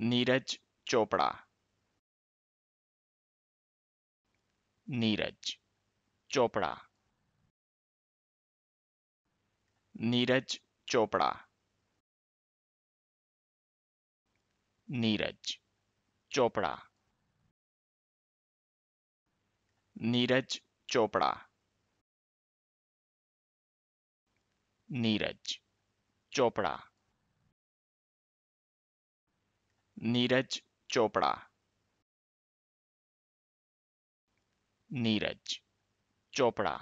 Neeraj Chopra Neeraj Chopra Neeraj Chopra Neeraj Chopra Neeraj Chopra Neeraj Chopra Neeraj Chopra Neeraj Chopra